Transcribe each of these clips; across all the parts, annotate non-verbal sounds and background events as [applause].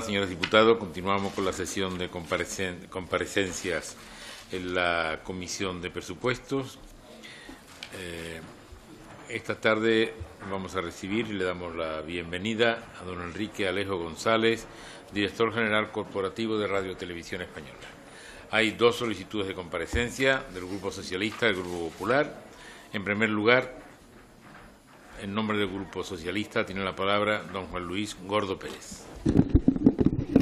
Señores diputados, continuamos con la sesión de comparecencias en la Comisión de Presupuestos. Eh, esta tarde vamos a recibir y le damos la bienvenida a don Enrique Alejo González, director general corporativo de Radio Televisión Española. Hay dos solicitudes de comparecencia del Grupo Socialista y del Grupo Popular. En primer lugar, en nombre del Grupo Socialista, tiene la palabra don Juan Luis Gordo Pérez.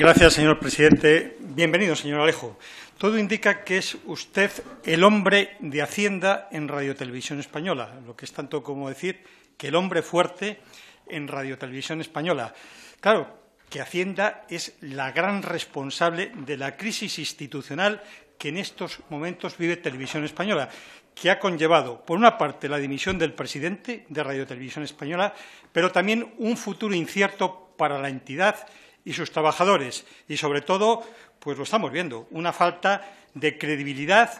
Gracias, señor presidente. Bienvenido, señor Alejo. Todo indica que es usted el hombre de Hacienda en Radiotelevisión Española, lo que es tanto como decir que el hombre fuerte en Radiotelevisión Española. Claro, que Hacienda es la gran responsable de la crisis institucional que en estos momentos vive Televisión Española, que ha conllevado, por una parte, la dimisión del presidente de Radio Televisión Española, pero también un futuro incierto para la entidad y sus trabajadores. Y, sobre todo, pues lo estamos viendo, una falta de credibilidad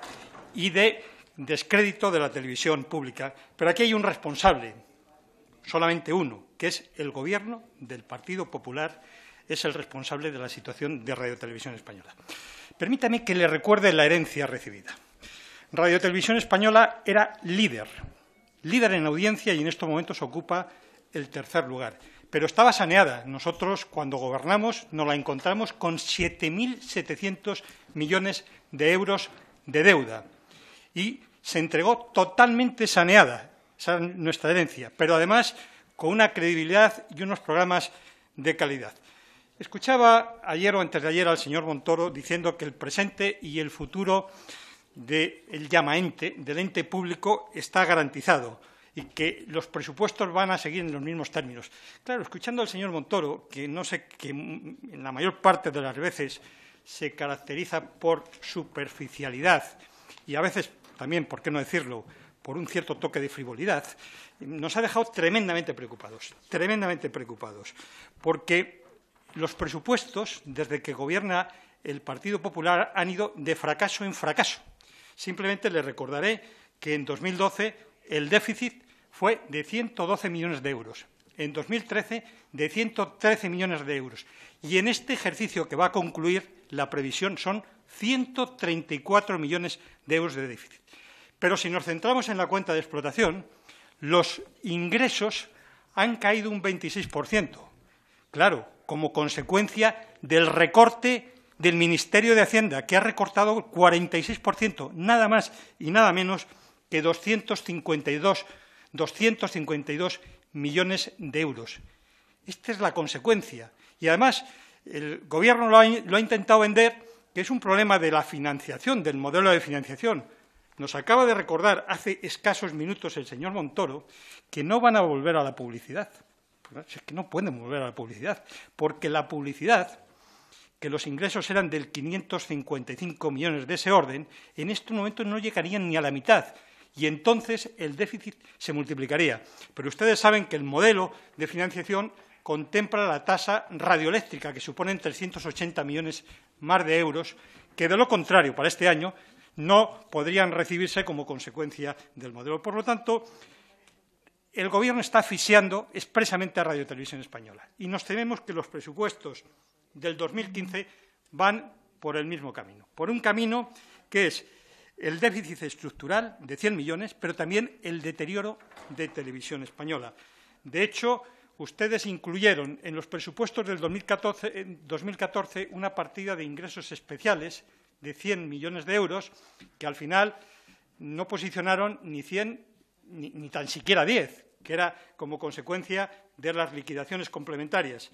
y de descrédito de la televisión pública. Pero aquí hay un responsable, solamente uno, que es el Gobierno del Partido Popular, es el responsable de la situación de Radio Española. Permítame que le recuerde la herencia recibida. Radio Española era líder, líder en audiencia y en estos momentos ocupa el tercer lugar pero estaba saneada. Nosotros, cuando gobernamos, nos la encontramos con 7.700 millones de euros de deuda y se entregó totalmente saneada. nuestra herencia, pero además con una credibilidad y unos programas de calidad. Escuchaba ayer o antes de ayer al señor Montoro diciendo que el presente y el futuro del del ente público, está garantizado y que los presupuestos van a seguir en los mismos términos. Claro, escuchando al señor Montoro, que no sé, que en la mayor parte de las veces se caracteriza por superficialidad y a veces también, ¿por qué no decirlo?, por un cierto toque de frivolidad, nos ha dejado tremendamente preocupados, tremendamente preocupados, porque los presupuestos, desde que gobierna el Partido Popular, han ido de fracaso en fracaso. Simplemente le recordaré que en 2012 el déficit fue de 112 millones de euros, en 2013 de 113 millones de euros y en este ejercicio que va a concluir la previsión son 134 millones de euros de déficit. Pero si nos centramos en la cuenta de explotación, los ingresos han caído un 26%, claro, como consecuencia del recorte del Ministerio de Hacienda, que ha recortado 46%, nada más y nada menos que 252 252 millones de euros. Esta es la consecuencia. Y además, el Gobierno lo ha, intentado vender que es un problema de la financiación, del modelo de financiación. Nos acaba de recordar hace escasos minutos el señor Montoro que no van a volver a la publicidad. Pues es que no pueden volver a la publicidad, porque la publicidad, que los ingresos eran del 555 millones de ese orden, en este momento no llegarían ni a la mitad y entonces el déficit se multiplicaría. Pero ustedes saben que el modelo de financiación contempla la tasa radioeléctrica, que supone 380 millones más de euros, que de lo contrario, para este año, no podrían recibirse como consecuencia del modelo. Por lo tanto, el Gobierno está asfixiando expresamente a Radio Televisión Española y nos tememos que los presupuestos del 2015 van por el mismo camino, por un camino que es el déficit estructural de 100 millones, pero también el deterioro de Televisión Española. De hecho, ustedes incluyeron en los presupuestos del 2014, eh, una partida de ingresos especiales de 100 millones de euros que al final no posicionaron ni 100 ni, tan siquiera 10, que era como consecuencia de las liquidaciones complementarias.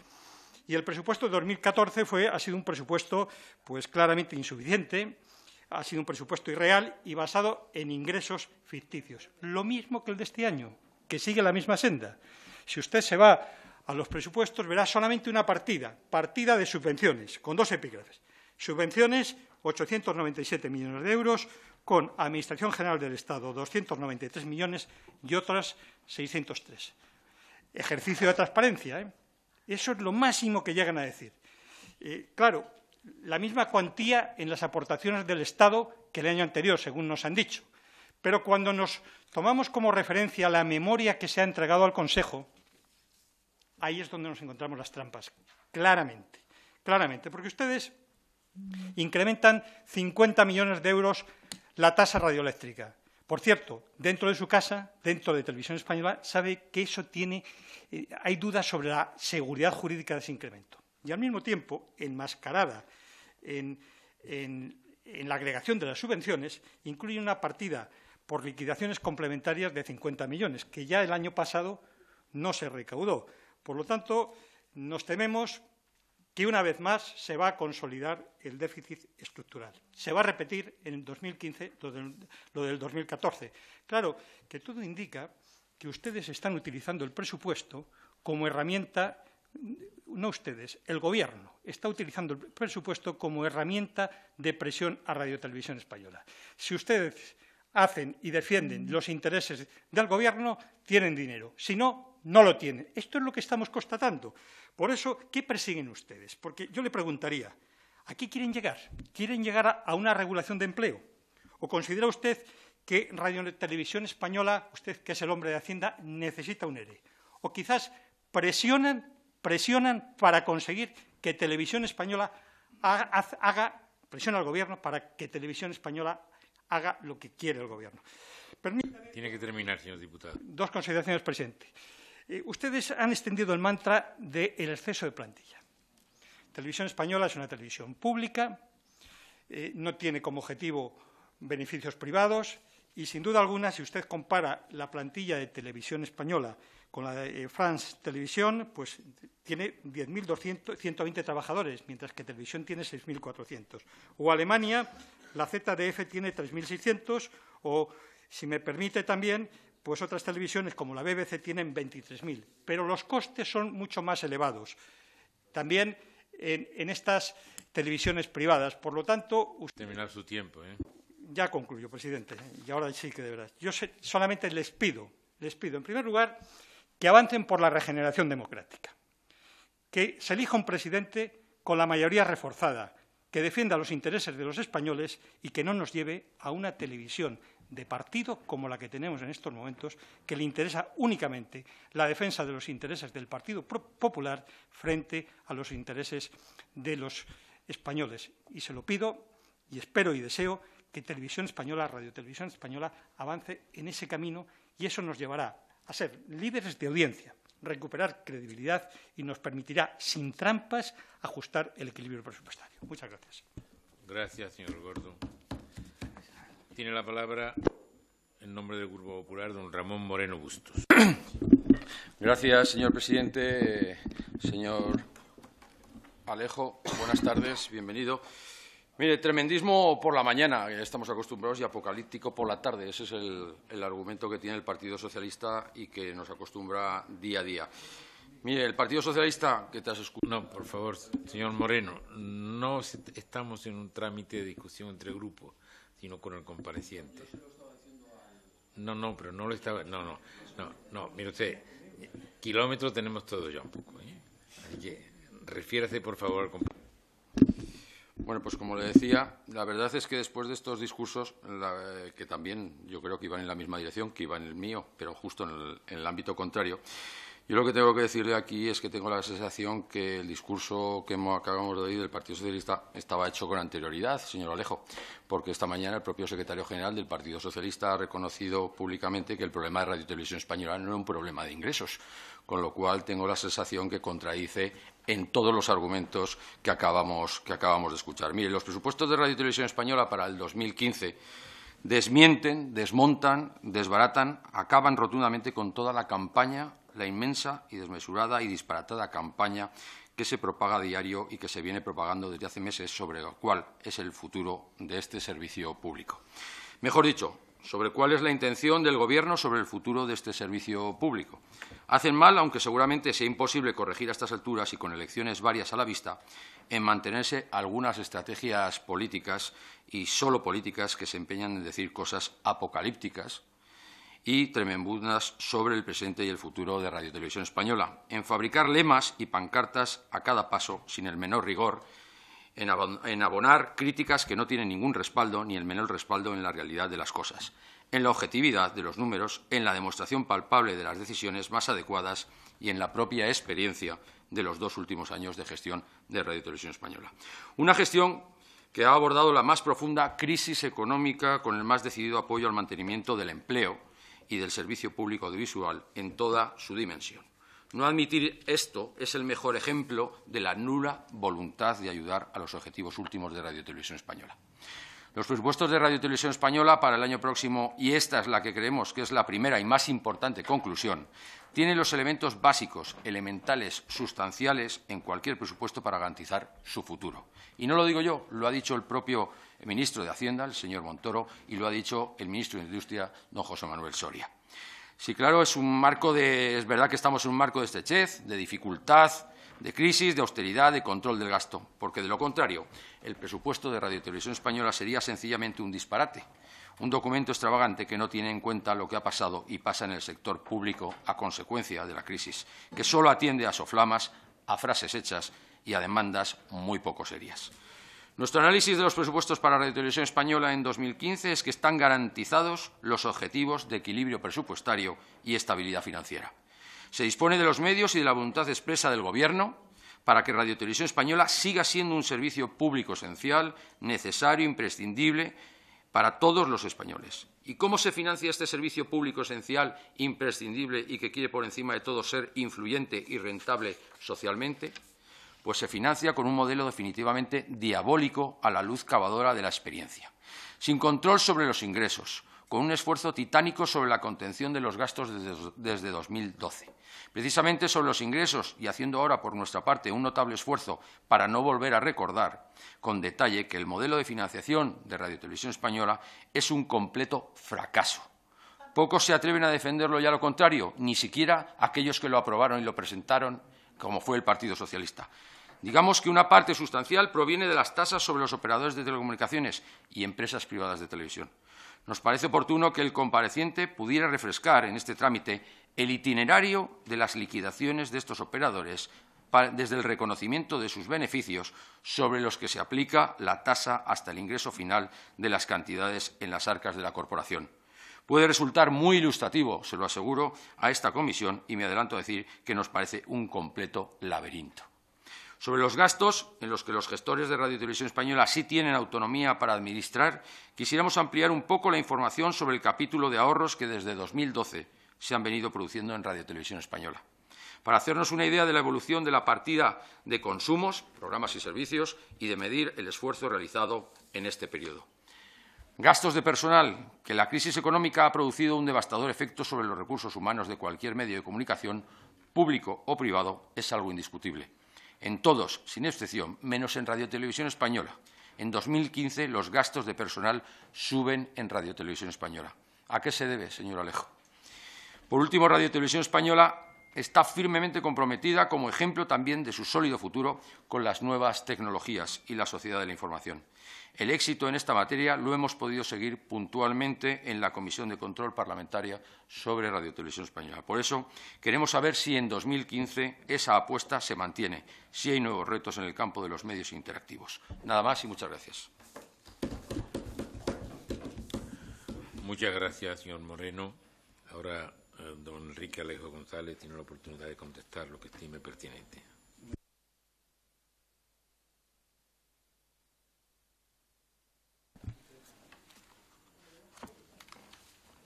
Y el presupuesto de 2014 fue, ha sido un presupuesto pues, claramente insuficiente, ha sido un presupuesto irreal y basado en ingresos ficticios. Lo mismo que el de este año, que sigue la misma senda. Si usted se va a los presupuestos, verá solamente una partida, partida de subvenciones, con dos epígrafes. Subvenciones, 897 millones de euros, con Administración General del Estado, 293 millones y otras 603. Ejercicio de transparencia, ¿eh? Eso es lo máximo que llegan a decir. Eh, claro, la misma cuantía en las aportaciones del Estado que el año anterior, según nos han dicho. Pero cuando nos tomamos como referencia la memoria que se ha entregado al Consejo, ahí es donde nos encontramos las trampas, claramente, claramente, porque ustedes incrementan 50 millones de euros la tasa radioeléctrica. Por cierto, dentro de su casa, dentro de Televisión Española, sabe que eso tiene, eh, hay dudas sobre la seguridad jurídica de ese incremento y al mismo tiempo enmascarada en, la agregación de las subvenciones, incluye una partida por liquidaciones complementarias de 50 millones, que ya el año pasado no se recaudó. Por lo tanto, nos tememos que una vez más se va a consolidar el déficit estructural. Se va a repetir en 2015 lo del 2014. Claro que todo indica que ustedes están utilizando el presupuesto como herramienta no ustedes, el Gobierno está utilizando el presupuesto como herramienta de presión a Radio Televisión Española. Si ustedes hacen y defienden mm. los intereses del Gobierno, tienen dinero. Si no, no lo tienen. Esto es lo que estamos constatando. Por eso, ¿qué persiguen ustedes? Porque yo le preguntaría, ¿a qué quieren llegar? ¿Quieren llegar a una regulación de empleo? ¿O considera usted que Radio Televisión Española, usted que es el hombre de Hacienda, necesita un ERE? ¿O quizás presionan presionan para conseguir que Televisión Española haga, presiona al Gobierno para que Televisión Española haga lo que quiere el Gobierno. Permítame, Tiene que terminar, señor diputado. Dos consideraciones, presidente. Eh, ustedes han extendido el mantra del exceso de plantilla. Televisión Española es una televisión pública, eh, no tiene como objetivo beneficios privados y, sin duda alguna, si usted compara la plantilla de Televisión Española con la eh, France Televisión, pues tiene 10.120 trabajadores, mientras que Televisión tiene 6.400. O Alemania, la ZDF tiene 3.600, o, si me permite también, pues otras televisiones como la BBC tienen 23.000. Pero los costes son mucho más elevados. También en, estas televisiones privadas. Por lo tanto... Usted... Terminar su tiempo, ¿eh? Ya concluyo, presidente. Y ahora sí que de verdad. Yo solamente les pido, les pido, en primer lugar que avancen por la regeneración democrática, que se elija un presidente con la mayoría reforzada, que defienda los intereses de los españoles y que no nos lleve a una televisión de partido como la que tenemos en estos momentos, que le interesa únicamente la defensa de los intereses del Partido Popular frente a los intereses de los españoles. Y se lo pido y espero y deseo que Televisión Española, Radiotelevisión Española, avance en ese camino y eso nos llevará a ser líderes de audiencia, recuperar credibilidad y nos permitirá, sin trampas, ajustar el equilibrio presupuestario. Muchas gracias. Gracias, señor Gordo. Tiene la palabra, en nombre del Grupo Popular, don Ramón Moreno Bustos. [clears throat] Gracias, señor presidente. Eh, señor Alejo, buenas tardes, bienvenido. Mire, tremendismo por la mañana, estamos acostumbrados, y apocalíptico por la tarde. Ese es el, argumento que tiene el Partido Socialista y que nos acostumbra día a día. Mire, el Partido Socialista, que te has escuchado... No, por favor, señor Moreno, no estamos en un trámite de discusión entre grupos, sino con el compareciente. No, no, pero no lo estaba... No, no, no, no, mire usted, eh, kilómetros tenemos todos ya un poco, ¿eh? Así refiérase, por favor, al compareciente. Bueno, pues como le decía, la verdad es que después de estos discursos, eh, que también yo creo que iban en la misma dirección que iban en el mío, pero justo en el ámbito contrario, yo lo que tengo que decirle aquí es que tengo la sensación que el discurso que acabamos de oír del Partido Socialista estaba hecho con anterioridad, señor Alejo, porque esta mañana el propio secretario general del Partido Socialista ha reconocido públicamente que el problema de Radio Televisión Española no es un problema de ingresos, con lo cual tengo la sensación que contradice en todos los argumentos que acabamos, que acabamos de escuchar. Mire, los presupuestos de Radio Televisión Española para el 2015 desmienten, desmontan, desbaratan, acaban rotundamente con toda la campaña la inmensa y desmesurada y disparatada campaña que se propaga a diario y que se viene propagando desde hace meses sobre cuál es el futuro de este servicio público. Mejor dicho, sobre cuál es la intención del Gobierno sobre el futuro de este servicio público. Hacen mal, aunque seguramente sea imposible corregir a estas alturas y con elecciones varias a la vista, en mantenerse algunas estrategias políticas y solo políticas que se empeñan en decir cosas apocalípticas, y tremendas sobre el presente y el futuro de Radio Televisión Española, en fabricar lemas y pancartas a cada paso sin el menor rigor, en abonar críticas que no tienen ningún respaldo ni el menor respaldo en la realidad de las cosas, en la objetividad de los números, en la demostración palpable de las decisiones más adecuadas y en la propia experiencia de los dos últimos años de gestión de Radio Televisión Española. Una gestión que ha abordado la más profunda crisis económica con el más decidido apoyo al mantenimiento del empleo, y del servicio público audiovisual en toda su dimensión. No admitir esto es el mejor ejemplo de la nula voluntad de ayudar a los objetivos últimos de Radio Española. Los presupuestos de Radio Española para el año próximo, y esta es la que creemos que es la primera y más importante conclusión, tienen los elementos básicos, elementales, sustanciales en cualquier presupuesto para garantizar su futuro. Y no lo digo yo, lo ha dicho el propio el ministro de Hacienda, el señor Montoro, y lo ha dicho el ministro de Industria, don José Manuel Soria. Sí, claro, es un marco de, es verdad que estamos en un marco de estrechez, de dificultad, de crisis, de austeridad, de control del gasto, porque de lo contrario, el presupuesto de Radiotelevisión Española sería sencillamente un disparate, un documento extravagante que no tiene en cuenta lo que ha pasado y pasa en el sector público a consecuencia de la crisis, que solo atiende a soflamas, a frases hechas y a demandas muy poco serias. Nuestro análisis de los presupuestos para Radio Televisión Española en 2015 es que están garantizados los objetivos de equilibrio presupuestario y estabilidad financiera. Se dispone de los medios y de la voluntad expresa del Gobierno para que Radio Televisión Española siga siendo un servicio público esencial, necesario, imprescindible para todos los españoles. ¿Y cómo se financia este servicio público esencial, imprescindible y que quiere por encima de todo ser influyente y rentable socialmente? pues se financia con un modelo definitivamente diabólico a la luz cavadora de la experiencia. Sin control sobre los ingresos, con un esfuerzo titánico sobre la contención de los gastos desde, 2012. Precisamente sobre los ingresos, y haciendo ahora por nuestra parte un notable esfuerzo para no volver a recordar con detalle que el modelo de financiación de Radio Española es un completo fracaso. Pocos se atreven a defenderlo y a lo contrario, ni siquiera aquellos que lo aprobaron y lo presentaron como fue el Partido Socialista. Digamos que una parte sustancial proviene de las tasas sobre los operadores de telecomunicaciones y empresas privadas de televisión. Nos parece oportuno que el compareciente pudiera refrescar en este trámite el itinerario de las liquidaciones de estos operadores desde el reconocimiento de sus beneficios sobre los que se aplica la tasa hasta el ingreso final de las cantidades en las arcas de la corporación puede resultar muy ilustrativo, se lo aseguro, a esta comisión y me adelanto a decir que nos parece un completo laberinto. Sobre los gastos en los que los gestores de Radio Televisión Española sí tienen autonomía para administrar, quisiéramos ampliar un poco la información sobre el capítulo de ahorros que desde 2012 se han venido produciendo en Radio Televisión Española. Para hacernos una idea de la evolución de la partida de consumos, programas y servicios y de medir el esfuerzo realizado en este periodo. Gastos de personal, que la crisis económica ha producido un devastador efecto sobre los recursos humanos de cualquier medio de comunicación, público o privado, es algo indiscutible. En todos, sin excepción, menos en Radiotelevisión Española. En 2015 los gastos de personal suben en Radiotelevisión Española. ¿A qué se debe, señor Alejo? Por último, Radiotelevisión Española está firmemente comprometida como ejemplo también de su sólido futuro con las nuevas tecnologías y la sociedad de la información. El éxito en esta materia lo hemos podido seguir puntualmente en la Comisión de Control Parlamentaria sobre Radio Televisión Española. Por eso, queremos saber si en 2015 esa apuesta se mantiene, si hay nuevos retos en el campo de los medios interactivos. Nada más y muchas gracias. Muchas gracias, señor Moreno. Ahora, eh, don Enrique Alejo González tiene la oportunidad de contestar lo que estime pertinente.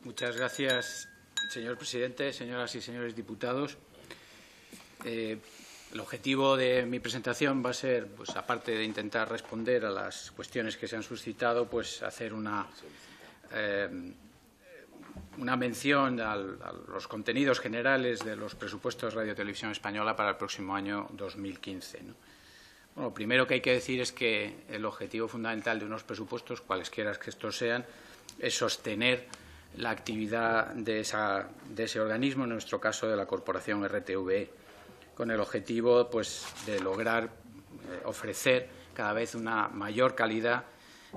Muchas gracias, señor presidente, señoras y señores diputados. Eh, el objetivo de mi presentación va a ser, pues, aparte de intentar responder a las cuestiones que se han suscitado, pues hacer una, eh, mención a los contenidos generales de los presupuestos de Radio Española para el próximo año 2015. Bueno, lo primero que hay que decir es que el objetivo fundamental de unos presupuestos, cualesquiera que estos sean, es sostener la actividad de, esa, de ese organismo, en nuestro caso de la Corporación RTVE, con el objetivo pues, de lograr eh, ofrecer cada vez una mayor calidad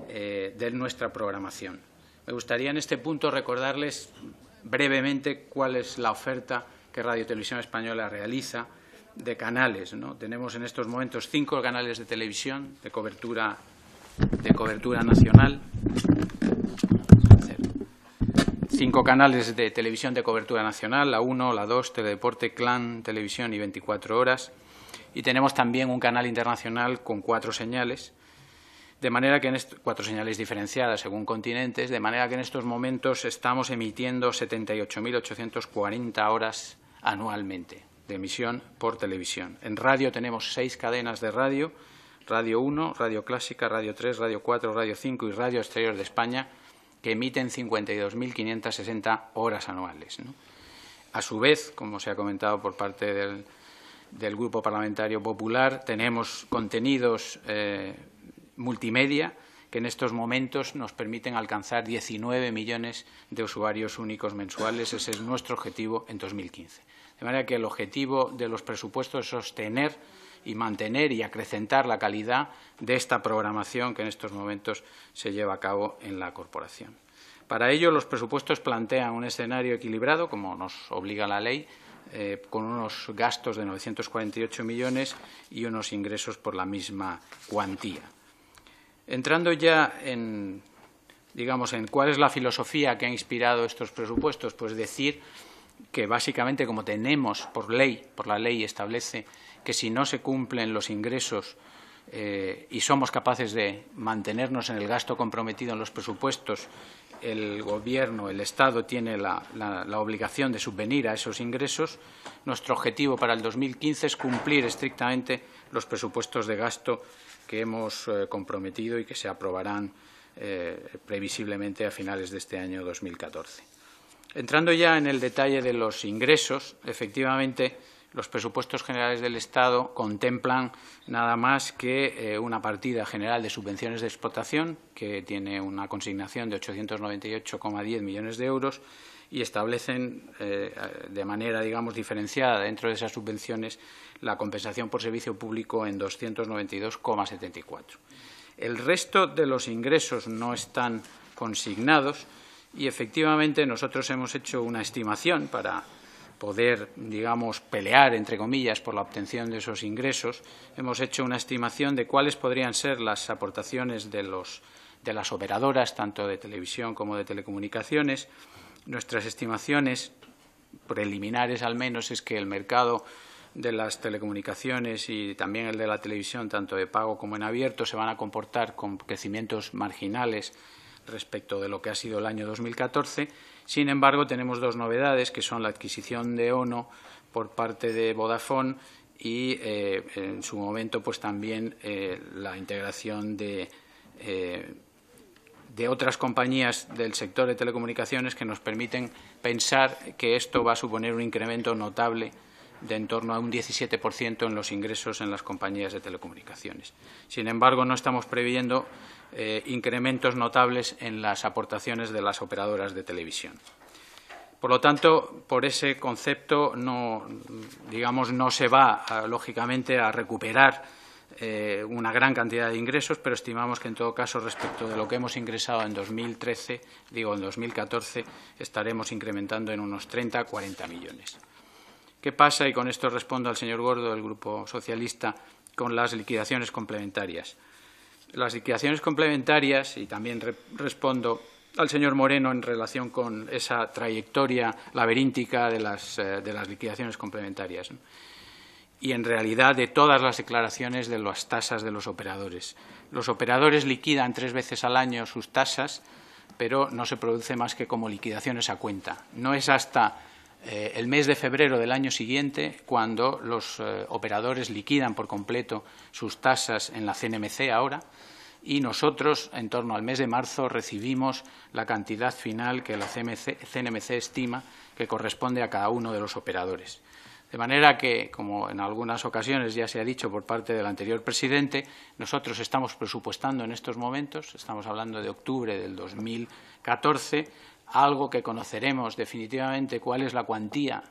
eh, de nuestra programación. Me gustaría en este punto recordarles brevemente cuál es la oferta que Radio Televisión Española realiza de canales. ¿no? Tenemos en estos momentos cinco canales de televisión de cobertura, de cobertura nacional, Cinco canales de televisión de cobertura nacional, la 1, la 2, Teledeporte, Clan, Televisión y 24 Horas. Y tenemos también un canal internacional con cuatro señales, de manera que en cuatro señales diferenciadas según continentes, de manera que en estos momentos estamos emitiendo 78.840 horas anualmente de emisión por televisión. En radio tenemos seis cadenas de radio, Radio 1, Radio Clásica, Radio 3, Radio 4, Radio 5 y Radio Exterior de España, que emiten 52.560 horas anuales. A su vez, como se ha comentado por parte del, Grupo Parlamentario Popular, tenemos contenidos eh, multimedia que en estos momentos nos permiten alcanzar 19 millones de usuarios únicos mensuales. Ese es nuestro objetivo en 2015. De manera que el objetivo de los presupuestos es sostener y mantener y acrecentar la calidad de esta programación que en estos momentos se lleva a cabo en la Corporación. Para ello, los presupuestos plantean un escenario equilibrado, como nos obliga la ley, eh, con unos gastos de 948 millones y unos ingresos por la misma cuantía. Entrando ya en, digamos, en cuál es la filosofía que ha inspirado estos presupuestos, pues decir que básicamente como tenemos por ley, por la ley establece que si no se cumplen los ingresos eh, y somos capaces de mantenernos en el gasto comprometido en los presupuestos, el Gobierno, el Estado, tiene la, obligación de subvenir a esos ingresos. Nuestro objetivo para el 2015 es cumplir estrictamente los presupuestos de gasto que hemos eh, comprometido y que se aprobarán eh, previsiblemente a finales de este año 2014. Entrando ya en el detalle de los ingresos, efectivamente, los presupuestos generales del Estado contemplan nada más que eh, una partida general de subvenciones de explotación, que tiene una consignación de 898,10 millones de euros, y establecen eh, de manera, digamos, diferenciada dentro de esas subvenciones la compensación por servicio público en 292,74. El resto de los ingresos no están consignados, y efectivamente nosotros hemos hecho una estimación para poder, digamos, pelear, entre comillas, por la obtención de esos ingresos, hemos hecho una estimación de cuáles podrían ser las aportaciones de, los, de las operadoras, tanto de televisión como de telecomunicaciones. Nuestras estimaciones preliminares, al menos, es que el mercado de las telecomunicaciones y también el de la televisión, tanto de pago como en abierto, se van a comportar con crecimientos marginales respecto de lo que ha sido el año 2014. Sin embargo, tenemos dos novedades, que son la adquisición de ONO por parte de Vodafone y, eh, en su momento, pues también eh, la integración eh, de otras compañías del sector de telecomunicaciones que nos permiten pensar que esto va a suponer un incremento notable de en torno a un 17% en los ingresos en las compañías de telecomunicaciones. Sin embargo, no estamos previendo eh, incrementos notables en las aportaciones de las operadoras de televisión. Por lo tanto, por ese concepto no, se va, lógicamente, a recuperar eh, una gran cantidad de ingresos, pero estimamos que, en todo caso, respecto de lo que hemos ingresado en 2013, digo, en 2014, estaremos incrementando en unos 30 40 millones. ¿Qué pasa? Y con esto respondo al señor Gordo del Grupo Socialista con las liquidaciones complementarias. Las liquidaciones complementarias, y también respondo al señor Moreno en relación con esa trayectoria laberíntica de las, eh, liquidaciones complementarias y, en realidad, de todas las declaraciones de las tasas de los operadores. Los operadores liquidan tres veces al año sus tasas, pero no se produce más que como liquidaciones a cuenta. No es hasta eh, el mes de febrero del año siguiente, cuando los eh, operadores liquidan por completo sus tasas en la CNMC ahora, y nosotros, en torno al mes de marzo, recibimos la cantidad final que la CNMC estima que corresponde a cada uno de los operadores. De manera que, como en algunas ocasiones ya se ha dicho por parte del anterior presidente, nosotros estamos presupuestando en estos momentos, estamos hablando de octubre del 2014, algo que conoceremos definitivamente cuál es la cuantía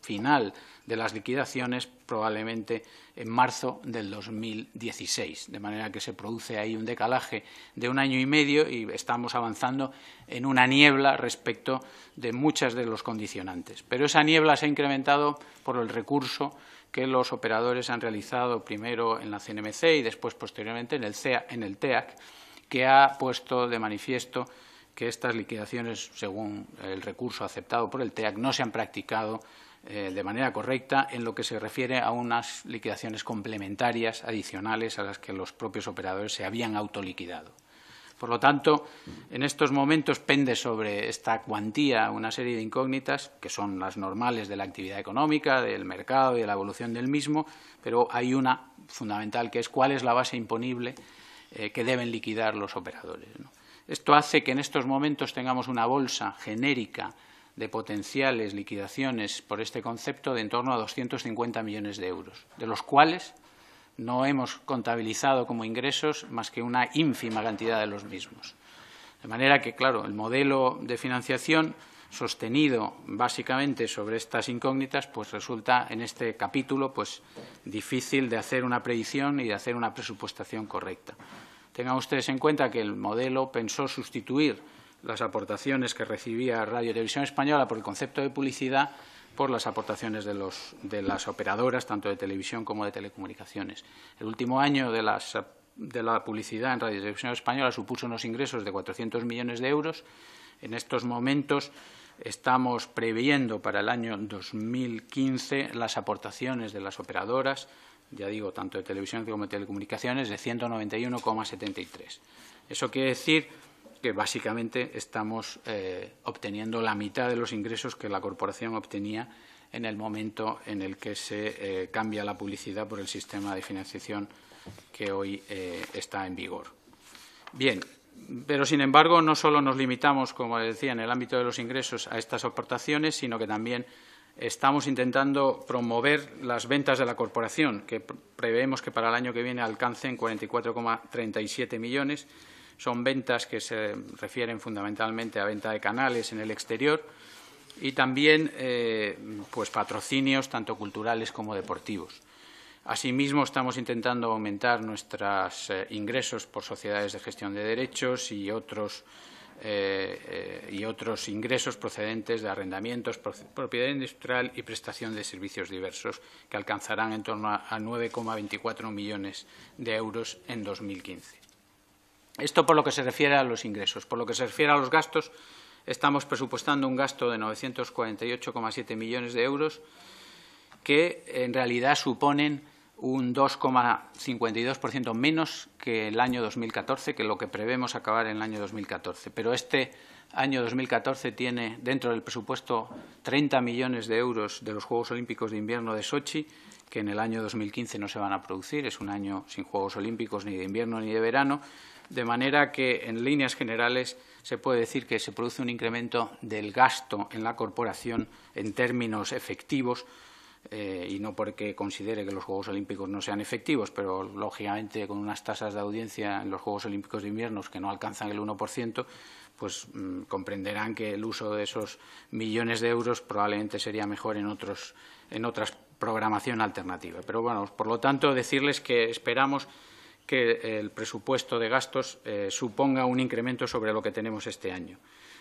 final de las liquidaciones probablemente en marzo del 2016, de manera que se produce ahí un decalaje de un año y medio y estamos avanzando en una niebla respecto de muchas de los condicionantes. Pero esa niebla se ha incrementado por el recurso que los operadores han realizado primero en la CNMC y después posteriormente en el, en el TEAC, que ha puesto de manifiesto que estas liquidaciones, según el recurso aceptado por el TEAC, no se han practicado eh, de manera correcta en lo que se refiere a unas liquidaciones complementarias adicionales a las que los propios operadores se habían autoliquidado. Por lo tanto, en estos momentos pende sobre esta cuantía una serie de incógnitas, que son las normales de la actividad económica, del mercado y de la evolución del mismo, pero hay una fundamental que es cuál es la base imponible eh, que deben liquidar los operadores. Esto hace que en estos momentos tengamos una bolsa genérica de potenciales liquidaciones por este concepto de en torno a 250 millones de euros, de los cuales no hemos contabilizado como ingresos más que una ínfima cantidad de los mismos. De manera que, claro, el modelo de financiación sostenido básicamente sobre estas incógnitas, pues resulta en este capítulo pues, difícil de hacer una predicción y de hacer una presupuestación correcta. Tengan ustedes en cuenta que el modelo pensó sustituir las aportaciones que recibía Radio Televisión Española por el concepto de publicidad por las aportaciones de, las operadoras, tanto de televisión como de telecomunicaciones. El último año de, de la publicidad en Radio Televisión Española supuso unos ingresos de 400 millones de euros. En estos momentos estamos previendo para el año 2015 las aportaciones de las operadoras ya digo, tanto de televisión como de telecomunicaciones, de 191,73. Eso quiere decir que básicamente estamos eh, obteniendo la mitad de los ingresos que la corporación obtenía en el momento en el que se eh, cambia la publicidad por el sistema de financiación que hoy eh, está en vigor. Bien, pero sin embargo no solo nos limitamos, como decía, en el ámbito de los ingresos a estas aportaciones, sino que también estamos intentando promover las ventas de la corporación, que preveemos que para el año que viene alcancen 44,37 millones. Son ventas que se refieren fundamentalmente a venta de canales en el exterior y también eh, pues patrocinios tanto culturales como deportivos. Asimismo, estamos intentando aumentar nuestros eh, ingresos por sociedades de gestión de derechos y otros eh, eh, y otros ingresos procedentes de arrendamientos, propiedad industrial y prestación de servicios diversos, que alcanzarán en torno a 9,24 millones de euros en 2015. Esto por lo que se refiere a los ingresos. Por lo que se refiere a los gastos, estamos presupuestando un gasto de 948,7 millones de euros, que en realidad suponen un 2,52% menos que el año 2014, que lo que prevemos acabar en el año 2014. Pero este año 2014 tiene dentro del presupuesto 30 millones de euros de los Juegos Olímpicos de Invierno de Sochi, que en el año 2015 no se van a producir. Es un año sin Juegos Olímpicos ni de invierno ni de verano. De manera que, en líneas generales, se puede decir que se produce un incremento del gasto en la corporación en términos efectivos eh, y no porque considere que los Juegos Olímpicos no sean efectivos, pero lógicamente con unas tasas de audiencia en los Juegos Olímpicos de invierno que no alcanzan el 1%, pues mm, comprenderán que el uso de esos millones de euros probablemente sería mejor en, otros, en otras programación alternativa. Pero bueno, por lo tanto, decirles que esperamos que el presupuesto de gastos eh, suponga un incremento sobre lo que tenemos este año.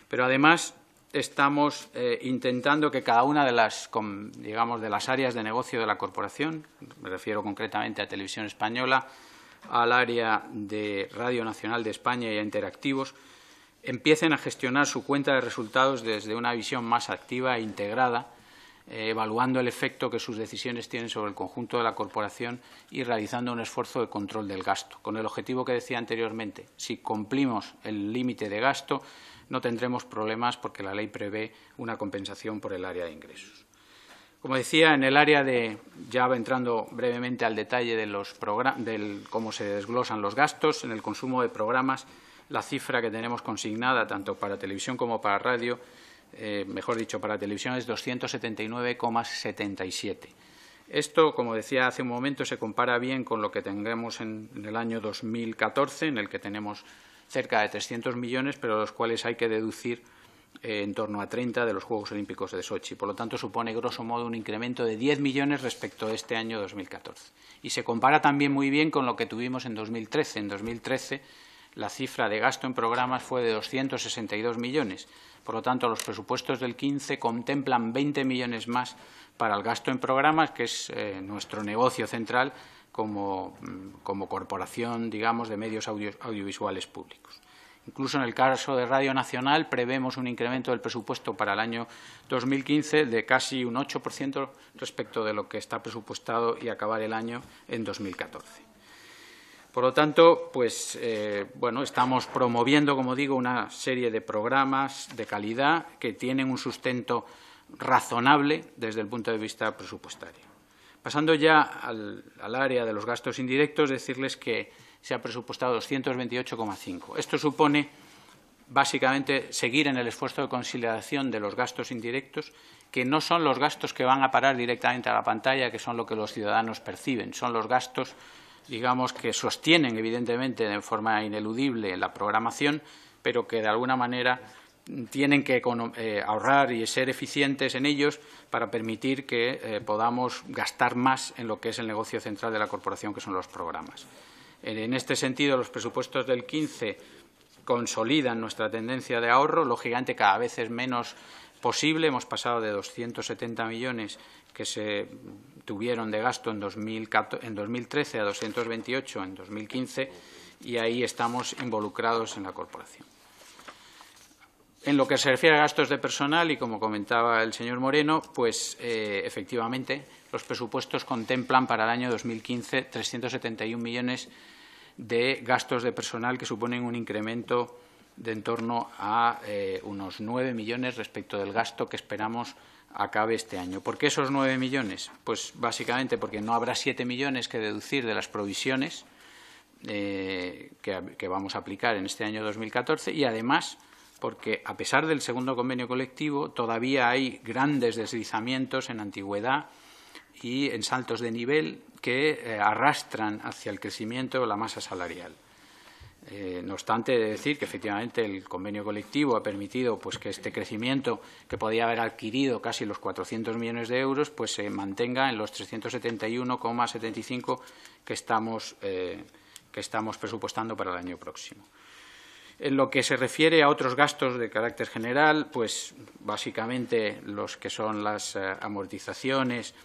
Pero además estamos eh, intentando que cada una de las, digamos, de las áreas de negocio de la corporación, me refiero concretamente a Televisión Española, al área de Radio Nacional de España y a Interactivos, empiecen a gestionar su cuenta de resultados desde una visión más activa e integrada, eh, evaluando el efecto que sus decisiones tienen sobre el conjunto de la corporación y realizando un esfuerzo de control del gasto, con el objetivo que decía anteriormente. Si cumplimos el límite de gasto, no tendremos problemas porque la ley prevé una compensación por el área de ingresos. Como decía, en el área de, ya entrando brevemente al detalle de los del, cómo se desglosan los gastos, en el consumo de programas, la cifra que tenemos consignada tanto para televisión como para radio, eh, mejor dicho, para televisión es 279,77. Esto, como decía hace un momento, se compara bien con lo que tendremos en el año 2014, en el que tenemos cerca de 300 millones, pero de los cuales hay que deducir eh, en torno a 30 de los Juegos Olímpicos de Sochi. Por lo tanto, supone grosso modo un incremento de 10 millones respecto a este año 2014. Y se compara también muy bien con lo que tuvimos en 2013. En 2013 la cifra de gasto en programas fue de 262 millones. Por lo tanto, los presupuestos del 15 contemplan 20 millones más para el gasto en programas, que es eh, nuestro negocio central, Mm, como, corporación, digamos, de medios audiovisuales públicos. Incluso en el caso de Radio Nacional prevemos un incremento del presupuesto para el año 2015 de casi un 8% respecto de lo que está presupuestado y acabar el año en 2014. Por lo tanto, pues, eh, bueno, estamos promoviendo, como digo, una serie de programas de calidad que tienen un sustento razonable desde el punto de vista presupuestario. Pasando ya al, área de los gastos indirectos, decirles que se ha presupuestado 228,5. Esto supone básicamente seguir en el esfuerzo de conciliación de los gastos indirectos, que no son los gastos que van a parar directamente a la pantalla, que son lo que los ciudadanos perciben, son los gastos digamos que sostienen evidentemente de forma ineludible la programación, pero que de alguna manera tienen que eh, ahorrar y ser eficientes en ellos para permitir que eh, podamos gastar más en lo que es el negocio central de la corporación, que son los programas. En este sentido, los presupuestos del 15 consolidan nuestra tendencia de ahorro, lógicamente cada vez es menos posible. Hemos pasado de 270 millones que se tuvieron de gasto en, en 2013 a 228 en 2015 y ahí estamos involucrados en la corporación. En lo que se refiere a gastos de personal, y como comentaba el señor Moreno, pues eh, efectivamente los presupuestos contemplan para el año 2015 371 millones de gastos de personal que suponen un incremento de en torno a eh, unos nueve millones respecto del gasto que esperamos acabe este año. ¿Por qué esos nueve millones? Pues básicamente porque no habrá siete millones que deducir de las provisiones eh, que, que vamos a aplicar en este año 2014 y además porque a pesar del segundo convenio colectivo todavía hay grandes deslizamientos en antigüedad y en saltos de nivel que eh, arrastran hacia el crecimiento la masa salarial. Eh, no obstante, decir que efectivamente el convenio colectivo ha permitido pues, que este crecimiento, que podía haber adquirido casi los 400 millones de euros, pues se mantenga en los 371,75 que eh, que estamos presupuestando para el año próximo. En lo que se refiere a otros gastos de carácter general, pues básicamente los que son las eh, amortizaciones,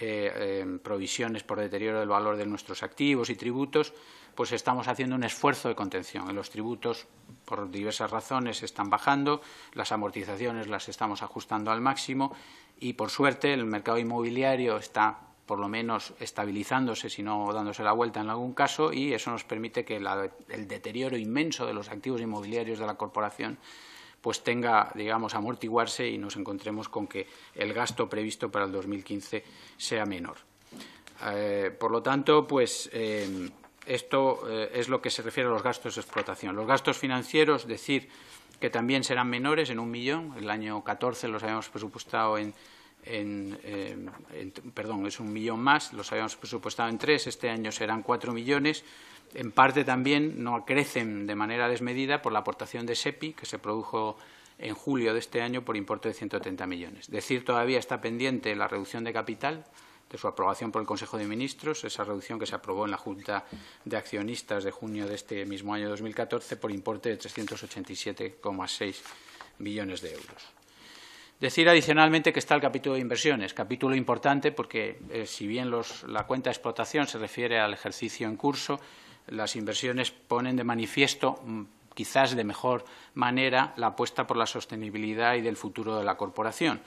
eh, em, provisiones por deterioro del valor de nuestros activos y tributos, pues estamos haciendo un esfuerzo de contención. los tributos, por diversas razones, están bajando, las amortizaciones las estamos ajustando al máximo y, por suerte, el mercado inmobiliario está por lo menos estabilizándose, si no dándose la vuelta en algún caso, y eso nos permite que el deterioro inmenso de los activos inmobiliarios de la corporación pues tenga, digamos, amortiguarse y nos encontremos con que el gasto previsto para el 2015 sea menor. Eh, por lo tanto, pues eh, esto eh, es lo que se refiere a los gastos de explotación. Los gastos financieros, decir que también serán menores en un millón, el año 14 los habíamos presupuestado en Em, en, perdón, es un millón más, los habíamos presupuestado en tres, este año serán cuatro millones. En parte también no crecen de manera desmedida por la aportación de SEPI, que se produjo en julio de este año por importe de 130 millones. es Decir todavía está pendiente la reducción de capital de su aprobación por el Consejo de Ministros, esa reducción que se aprobó en la Junta de Accionistas de junio de este mismo año 2014 por importe de 387,6 millones de euros. Decir adicionalmente que está el capítulo de inversiones, capítulo importante porque, eh, si bien la cuenta de explotación se refiere al ejercicio en curso, las inversiones ponen de manifiesto, mm, quizás de mejor manera, la apuesta por la sostenibilidad y del futuro de la corporación.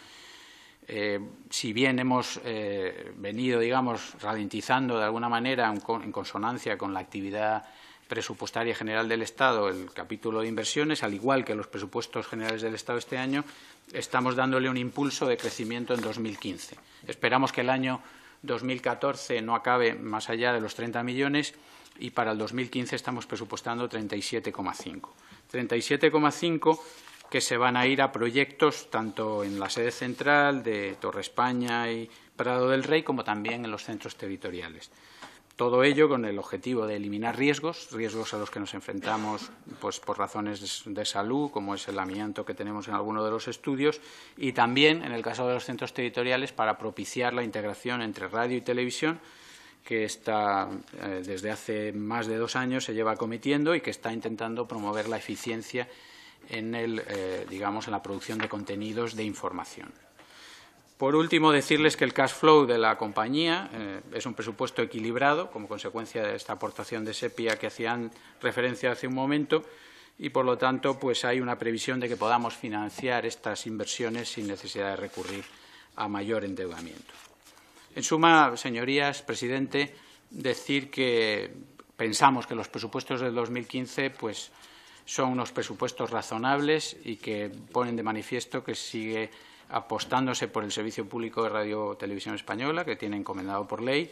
Eh, si bien hemos eh, venido, digamos, ralentizando de alguna manera en, consonancia con la actividad presupuestaria general del Estado, el capítulo de inversiones, al igual que los presupuestos generales del Estado este año, estamos dándole un impulso de crecimiento en 2015. Esperamos que el año 2014 no acabe más allá de los 30 millones y para el 2015 estamos presupuestando 37,5. 37,5 que se van a ir a proyectos tanto en la sede central de Torre España y Prado del Rey como también en los centros territoriales. Todo ello con el objetivo de eliminar riesgos, riesgos a los que nos enfrentamos pues, por razones de salud, como es el amianto que tenemos en alguno de los estudios, y también, en el caso de los centros territoriales, para propiciar la integración entre radio y televisión, que está eh, desde hace más de dos años se lleva cometiendo y que está intentando promover la eficiencia en, el, eh, digamos, en la producción de contenidos de información. Por último, decirles que el cash flow de la compañía eh, es un presupuesto equilibrado como consecuencia de esta aportación de SEPIA que hacían referencia hace un momento y, por lo tanto, pues hay una previsión de que podamos financiar estas inversiones sin necesidad de recurrir a mayor endeudamiento. En suma, señorías, presidente, decir que pensamos que los presupuestos del 2015 pues, son unos presupuestos razonables y que ponen de manifiesto que sigue apostándose por el Servicio Público de Radio Televisión Española, que tiene encomendado por ley,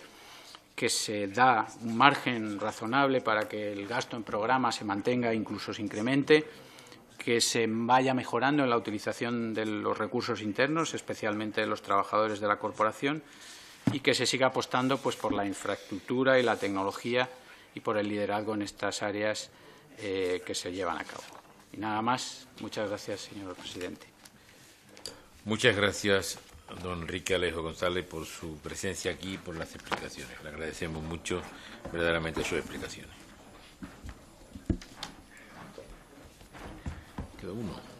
que se da un margen razonable para que el gasto en programa se mantenga e incluso se incremente, que se vaya mejorando en la utilización de los recursos internos, especialmente de los trabajadores de la corporación, y que se siga apostando pues, por la infraestructura y la tecnología y por el liderazgo en estas áreas eh, que se llevan a cabo. Y nada más. Muchas gracias, señor presidente. Muchas gracias, don Enrique Alejo González, por su presencia aquí y por las explicaciones. Le agradecemos mucho verdaderamente sus explicaciones. uno.